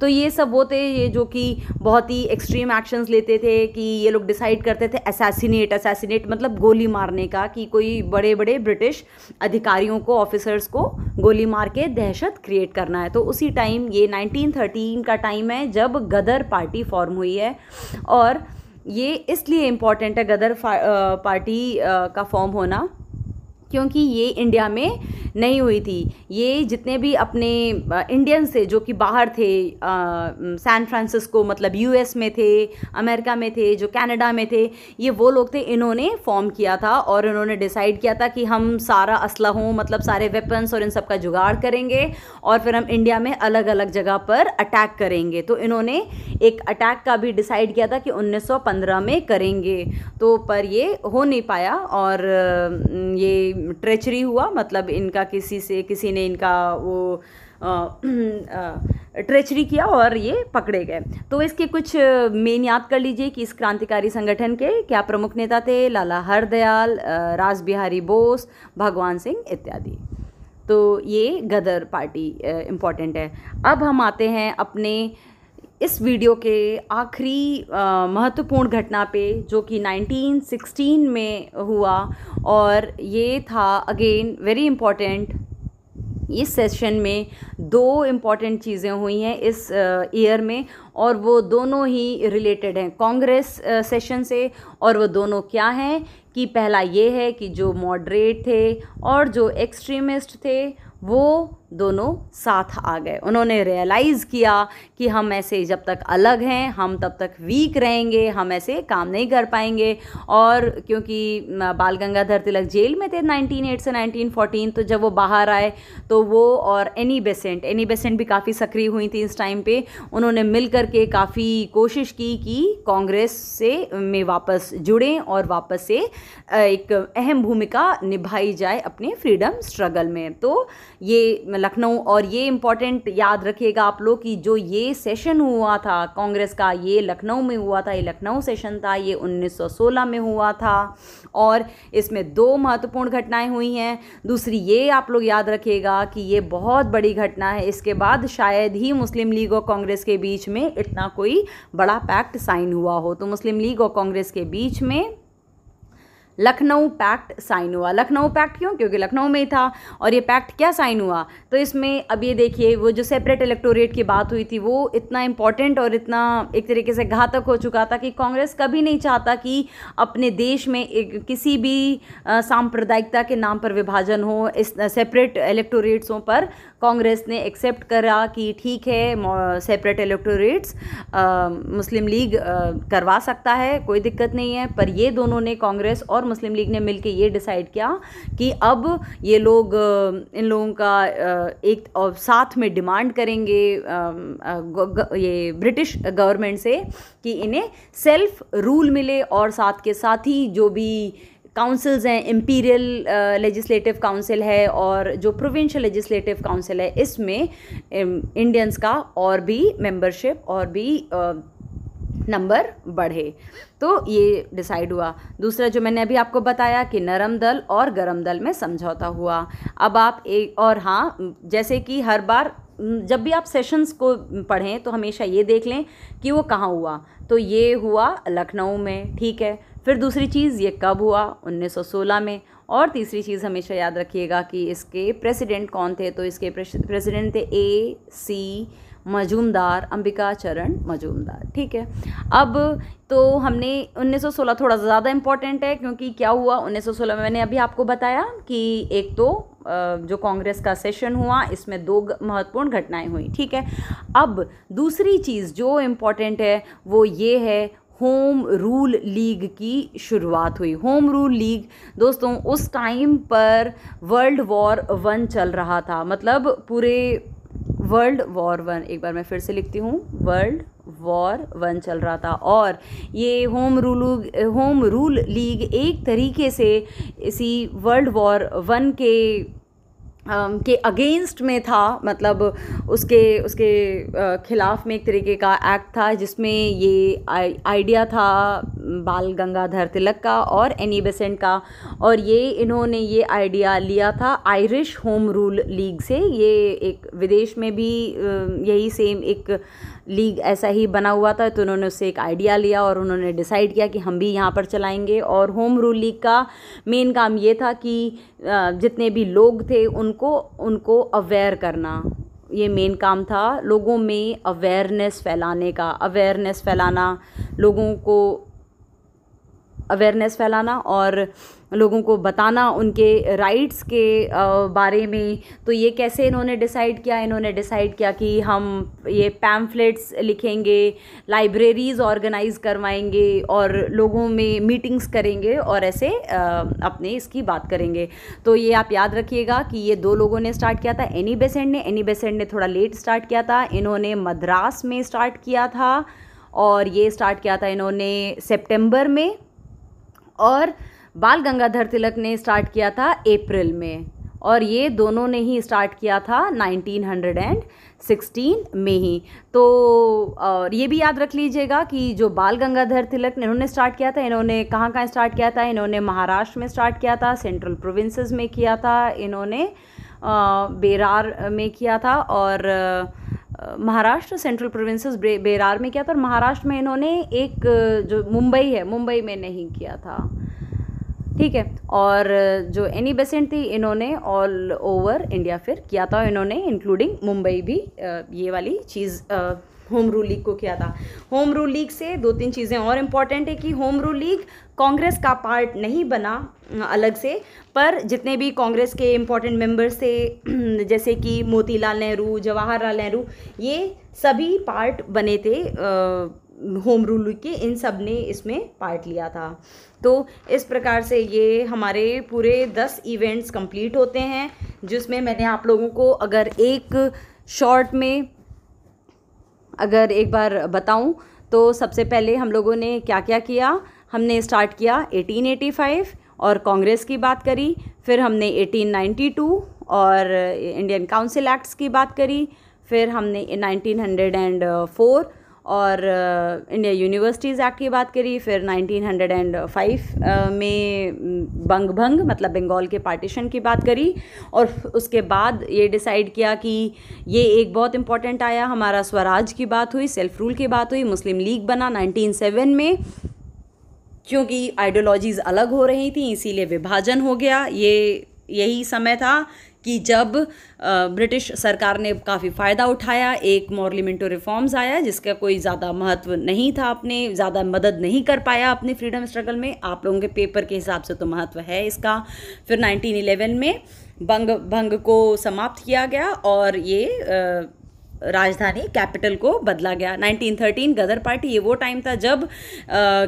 तो ये सब वो थे ये जो कि बहुत ही एक्सट्रीम एक्शंस लेते थे कि ये लोग डिसाइड करते थे असासीनेट असासीनेट मतलब गोली मारने का कि कोई बड़े बड़े ब्रिटिश अधिकारियों को ऑफिसर्स को गोली मार के दहशत क्रिएट करना है तो उसी टाइम ये 1913 का टाइम है जब गदर पार्टी फॉर्म हुई है और ये इसलिए इम्पॉर्टेंट है गदर पार्टी का फॉर्म होना क्योंकि ये इंडिया में नहीं हुई थी ये जितने भी अपने इंडियंस थे जो कि बाहर थे सैन फ्रांसिस्को मतलब यूएस में थे अमेरिका में थे जो कनाडा में थे ये वो लोग थे इन्होंने फॉर्म किया था और इन्होंने डिसाइड किया था कि हम सारा असलहों मतलब सारे वेपन्स और इन सब का जुगाड़ करेंगे और फिर हम इंडिया में अलग अलग जगह पर अटैक करेंगे तो इन्होंने एक अटैक का भी डिसाइड किया था कि 1915 में करेंगे तो पर ये हो नहीं पाया और ये ट्रेचरी हुआ मतलब इनका किसी से किसी ने इनका वो ट्रेचरी किया और ये पकड़े गए तो इसके कुछ मेन याद कर लीजिए कि इस क्रांतिकारी संगठन के क्या प्रमुख नेता थे लाला हरदयाल राज बिहारी बोस भगवान सिंह इत्यादि तो ये गदर पार्टी इम्पॉर्टेंट है अब हम आते हैं अपने इस वीडियो के आखिरी महत्वपूर्ण घटना पे जो कि 1916 में हुआ और ये था अगेन वेरी इम्पोर्टेंट इस सेशन में दो इम्पॉर्टेंट चीज़ें हुई हैं इस ईयर में और वो दोनों ही रिलेटेड हैं कांग्रेस सेशन से और वो दोनों क्या हैं कि पहला ये है कि जो मॉडरेट थे और जो एक्सट्रीमिस्ट थे वो दोनों साथ आ गए उन्होंने रियलाइज़ किया कि हम ऐसे जब तक अलग हैं हम तब तक वीक रहेंगे हम ऐसे काम नहीं कर पाएंगे और क्योंकि बाल गंगाधर तिलक जेल में थे 1908 से 1914 तो जब वो बाहर आए तो वो और एनी बेसेंट एनी बेसेंट भी काफ़ी सक्रिय हुई थी इस टाइम पे उन्होंने मिल के काफ़ी कोशिश की कि कांग्रेस से में वापस जुड़ें और वापस से एक अहम भूमिका निभाई जाए अपने फ्रीडम स्ट्रगल में तो ये मतलब लखनऊ और ये इम्पॉर्टेंट याद रखिएगा आप लोग कि जो ये सेशन हुआ था कांग्रेस का ये लखनऊ में हुआ था ये लखनऊ सेशन था ये 1916 में हुआ था और इसमें दो महत्वपूर्ण घटनाएं हुई हैं दूसरी ये आप लोग याद रखिएगा कि ये बहुत बड़ी घटना है इसके बाद शायद ही मुस्लिम लीग और कांग्रेस के बीच में इतना कोई बड़ा पैक्ट साइन हुआ हो तो मुस्लिम लीग और कांग्रेस के बीच में लखनऊ पैक्ट साइन हुआ लखनऊ पैक्ट क्यों क्योंकि लखनऊ में ही था और ये पैक्ट क्या साइन हुआ तो इसमें अब ये देखिए वो जो सेपरेट इलेक्टोरेट की बात हुई थी वो इतना इम्पॉर्टेंट और इतना एक तरीके से घातक हो चुका था कि कांग्रेस कभी नहीं चाहता कि अपने देश में एक, किसी भी सांप्रदायिकता के नाम पर विभाजन हो इस सेपरेट इलेक्टोरेट्सों पर कांग्रेस ने एक्सेप्ट करा कि ठीक है सेपरेट इलेक्टोरेट्स मुस्लिम लीग करवा सकता है कोई दिक्कत नहीं है पर ये दोनों ने कांग्रेस और मुस्लिम लीग ने मिलकर ये डिसाइड किया कि अब ये लोग इन लोगों का एक और साथ में डिमांड करेंगे ये ब्रिटिश गवर्नमेंट से कि इन्हें सेल्फ रूल मिले और साथ के साथ ही जो भी काउंसिल्स हैं इम्पीरियल लेजिस्लेटिव काउंसिल है और जो प्रोविंशियल लेजिस्लेटिव काउंसिल है इसमें इंडियंस um, का और भी मेंबरशिप और भी uh, नंबर बढ़े तो ये डिसाइड हुआ दूसरा जो मैंने अभी आपको बताया कि नरम दल और गरम दल में समझौता हुआ अब आप एक और हाँ जैसे कि हर बार जब भी आप सेशंस को पढ़ें तो हमेशा ये देख लें कि वो कहाँ हुआ तो ये हुआ लखनऊ में ठीक है फिर दूसरी चीज़ ये कब हुआ 1916 में और तीसरी चीज़ हमेशा याद रखिएगा कि इसके प्रेसिडेंट कौन थे तो इसके प्रेसिडेंट थे ए सी मजूमदार अंबिका चरण मजूमदार ठीक है अब तो हमने 1916 थोड़ा ज़्यादा इम्पॉर्टेंट है क्योंकि क्या हुआ 1916 में मैंने अभी आपको बताया कि एक तो जो कांग्रेस का सेशन हुआ इसमें दो महत्वपूर्ण घटनाएं हुई ठीक है अब दूसरी चीज़ जो इम्पॉर्टेंट है वो ये है होम रूल लीग की शुरुआत हुई होम रूल लीग दोस्तों उस टाइम पर वर्ल्ड वॉर वन चल रहा था मतलब पूरे वर्ल्ड वॉर वन एक बार मैं फिर से लिखती हूँ वर्ल्ड वॉर वन चल रहा था और ये home rule home rule league एक तरीके से इसी वर्ल्ड वॉर वन के के अगेंस्ट में था मतलब उसके उसके ख़िलाफ़ में एक तरीके का एक्ट था जिसमें ये आइडिया था बाल गंगाधर तिलक का और एनी बेसेंट का और ये इन्होंने ये आइडिया लिया था आयरिश होम रूल लीग से ये एक विदेश में भी यही सेम एक लीग ऐसा ही बना हुआ था तो उन्होंने उससे एक आइडिया लिया और उन्होंने डिसाइड किया कि हम भी यहाँ पर चलाएंगे और होम रूल लीग का मेन काम ये था कि जितने भी लोग थे उनको उनको अवेयर करना ये मेन काम था लोगों में अवेयरनेस फैलाने का अवेयरनेस फैलाना लोगों को अवेयरनेस फैलाना और लोगों को बताना उनके राइट्स के बारे में तो ये कैसे इन्होंने डिसाइड किया इन्होंने डिसाइड किया कि हम ये पैम्फलेट्स लिखेंगे लाइब्रेरीज़ ऑर्गेनाइज़ करवाएंगे और लोगों में मीटिंग्स करेंगे और ऐसे अपने इसकी बात करेंगे तो ये आप याद रखिएगा कि ये दो लोगों ने स्टार्ट किया था एनी बेसेंट ने एनी बेसेंट ने थोड़ा लेट स्टार्ट किया था इन्होंने मद्रास में स्टार्ट किया था और ये स्टार्ट किया था इन्होंने सेप्टेम्बर में और बाल गंगाधर तिलक ने स्टार्ट किया था अप्रैल में और ये दोनों ने ही स्टार्ट किया था 1916 में ही तो और ये भी याद रख लीजिएगा कि जो बाल गंगाधर तिलक ने इन्होंने स्टार्ट किया था इन्होंने कहाँ कहाँ स्टार्ट किया था इन्होंने महाराष्ट्र में स्टार्ट किया था सेंट्रल प्रोविंसेस में किया था इन्होंने बेरार में किया था और महाराष्ट्र सेंट्रल प्रोविंसेस बेरार में किया था और महाराष्ट्र में इन्होंने एक जो मुंबई है मुंबई में नहीं किया था ठीक है और जो एनी बेसेंट e थी इन्होंने ऑल ओवर इंडिया फिर किया था इन्होंने इंक्लूडिंग मुंबई भी ये वाली चीज़ होम रूल लीग को किया था होम रूल लीग से दो तीन चीज़ें और इम्पॉर्टेंट है कि होम रूल लीग कांग्रेस का पार्ट नहीं बना अलग से पर जितने भी कांग्रेस के इम्पॉर्टेंट मेंबर्स थे जैसे कि मोतीलाल नेहरू जवाहरलाल नेहरू ये सभी पार्ट बने थे होम रूल के इन सब ने इसमें पार्ट लिया था तो इस प्रकार से ये हमारे पूरे दस इवेंट्स कंप्लीट होते हैं जिसमें मैंने आप लोगों को अगर एक शॉर्ट में अगर एक बार बताऊं तो सबसे पहले हम लोगों ने क्या क्या किया हमने स्टार्ट किया 1885 और कांग्रेस की बात करी फिर हमने 1892 और इंडियन काउंसिल एक्ट्स की बात करी फिर हमने 1904 और इंडिया यूनिवर्सिटीज़ एक्ट की बात करी फिर 1905 में बंग भंग मतलब बंगाल के पार्टीशन की बात करी और उसके बाद ये डिसाइड किया कि ये एक बहुत इंपॉर्टेंट आया हमारा स्वराज की बात हुई सेल्फ रूल की बात हुई मुस्लिम लीग बना 1907 में क्योंकि आइडियोलॉजीज़ अलग हो रही थी इसीलिए विभाजन हो गया ये यही समय था कि जब ब्रिटिश सरकार ने काफ़ी फ़ायदा उठाया एक मॉर्लीमेंटो रिफॉर्म्स आया जिसका कोई ज़्यादा महत्व नहीं था अपने ज़्यादा मदद नहीं कर पाया अपने फ्रीडम स्ट्रगल में आप लोगों के पेपर के हिसाब से तो महत्व है इसका फिर 1911 में बंग भंग को समाप्त किया गया और ये राजधानी कैपिटल को बदला गया 1913 गदर पार्टी ये वो टाइम था जब आ,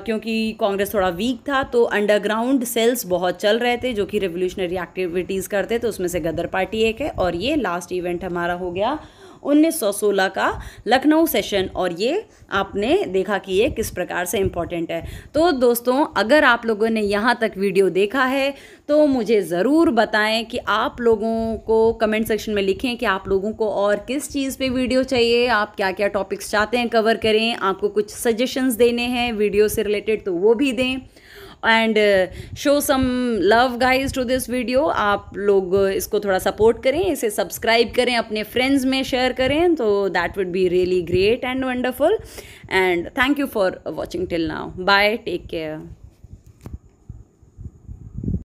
क्योंकि कांग्रेस थोड़ा वीक था तो अंडरग्राउंड सेल्स बहुत चल रहे थे जो कि रेवोल्यूशनरी एक्टिविटीज़ करते तो उसमें से गदर पार्टी एक है और ये लास्ट इवेंट हमारा हो गया 1916 का लखनऊ सेशन और ये आपने देखा कि ये किस प्रकार से इम्पॉर्टेंट है तो दोस्तों अगर आप लोगों ने यहाँ तक वीडियो देखा है तो मुझे ज़रूर बताएं कि आप लोगों को कमेंट सेक्शन में लिखें कि आप लोगों को और किस चीज़ पे वीडियो चाहिए आप क्या क्या टॉपिक्स चाहते हैं कवर करें आपको कुछ सजेशंस देने हैं वीडियो से रिलेटेड तो वो भी दें and show some love guys to this video आप लोग इसको थोड़ा सपोर्ट करें इसे सब्सक्राइब करें अपने फ्रेंड्स में शेयर करें तो that would be really great and wonderful and thank you for watching till now bye take care